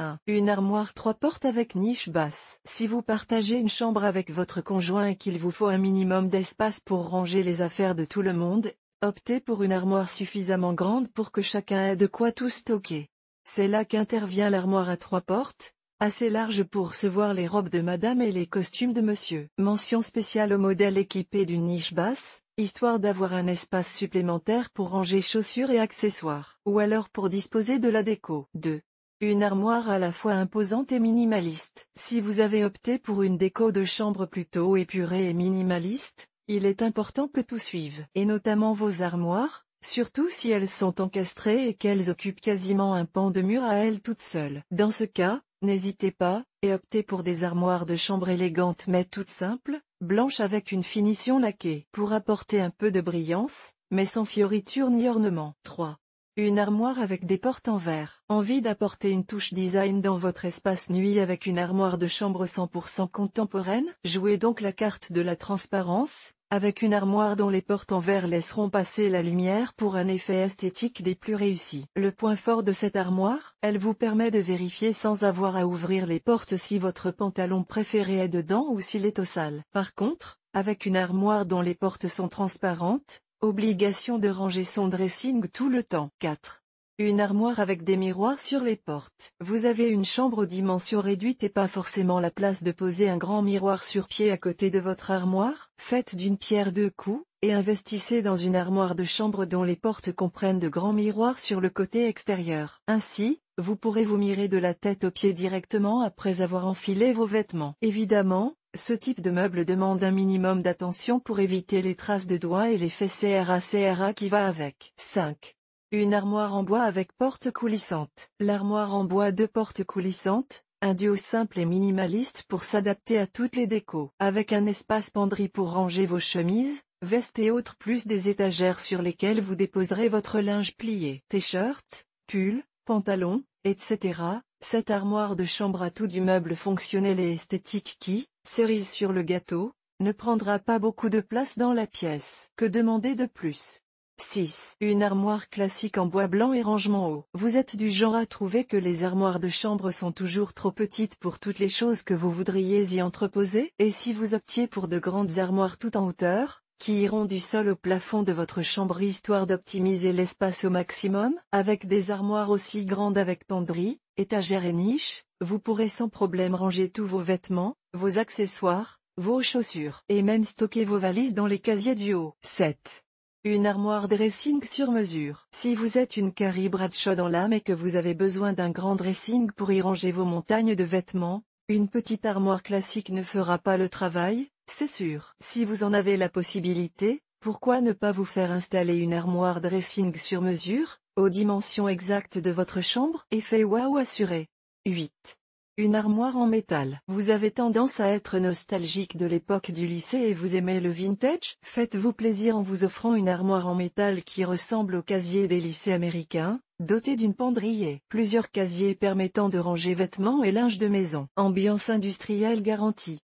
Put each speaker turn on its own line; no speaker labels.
1. Une armoire 3 portes avec niche basse. Si vous partagez une chambre avec votre conjoint et qu'il vous faut un minimum d'espace pour ranger les affaires de tout le monde, optez pour une armoire suffisamment grande pour que chacun ait de quoi tout stocker. C'est là qu'intervient l'armoire à trois portes, assez large pour recevoir les robes de madame et les costumes de monsieur. Mention spéciale au modèle équipé d'une niche basse, histoire d'avoir un espace supplémentaire pour ranger chaussures et accessoires, ou alors pour disposer de la déco. 2. Une armoire à la fois imposante et minimaliste. Si vous avez opté pour une déco de chambre plutôt épurée et minimaliste, il est important que tout suive, et notamment vos armoires, surtout si elles sont encastrées et qu'elles occupent quasiment un pan de mur à elles toutes seules. Dans ce cas, n'hésitez pas, et optez pour des armoires de chambre élégantes mais toutes simples, blanches avec une finition laquée, pour apporter un peu de brillance, mais sans fioritures ni ornements. 3. Une armoire avec des portes en verre. Envie d'apporter une touche design dans votre espace nuit avec une armoire de chambre 100% contemporaine Jouez donc la carte de la transparence, avec une armoire dont les portes en verre laisseront passer la lumière pour un effet esthétique des plus réussis. Le point fort de cette armoire, elle vous permet de vérifier sans avoir à ouvrir les portes si votre pantalon préféré est dedans ou s'il est au sale. Par contre, avec une armoire dont les portes sont transparentes, Obligation de ranger son dressing tout le temps. 4. Une armoire avec des miroirs sur les portes. Vous avez une chambre aux dimensions réduites et pas forcément la place de poser un grand miroir sur pied à côté de votre armoire. Faites d'une pierre deux coups, et investissez dans une armoire de chambre dont les portes comprennent de grands miroirs sur le côté extérieur. Ainsi, vous pourrez vous mirer de la tête aux pieds directement après avoir enfilé vos vêtements. Évidemment, ce type de meuble demande un minimum d'attention pour éviter les traces de doigts et l'effet CRA-CRA qui va avec. 5. Une armoire en bois avec porte coulissante. L'armoire en bois de porte coulissante, un duo simple et minimaliste pour s'adapter à toutes les décos. Avec un espace penderie pour ranger vos chemises, vestes et autres plus des étagères sur lesquelles vous déposerez votre linge plié. T-shirts, pulls, pantalons, etc. Cette armoire de chambre à tout du meuble fonctionnel et esthétique qui, cerise sur le gâteau, ne prendra pas beaucoup de place dans la pièce. Que demander de plus 6. Une armoire classique en bois blanc et rangement haut. Vous êtes du genre à trouver que les armoires de chambre sont toujours trop petites pour toutes les choses que vous voudriez y entreposer Et si vous optiez pour de grandes armoires tout en hauteur, qui iront du sol au plafond de votre chambre histoire d'optimiser l'espace au maximum, avec des armoires aussi grandes avec penderie, étagères et niches, vous pourrez sans problème ranger tous vos vêtements, vos accessoires, vos chaussures et même stocker vos valises dans les casiers du haut. 7. Une armoire dressing sur mesure. Si vous êtes une Carrie Bradshaw dans l'âme et que vous avez besoin d'un grand dressing pour y ranger vos montagnes de vêtements, une petite armoire classique ne fera pas le travail, c'est sûr. Si vous en avez la possibilité, pourquoi ne pas vous faire installer une armoire dressing sur mesure, aux dimensions exactes de votre chambre, effet waouh assuré. 8. Une armoire en métal. Vous avez tendance à être nostalgique de l'époque du lycée et vous aimez le vintage Faites-vous plaisir en vous offrant une armoire en métal qui ressemble au casier des lycées américains, dotée d'une pendrier, plusieurs casiers permettant de ranger vêtements et linge de maison. Ambiance industrielle garantie.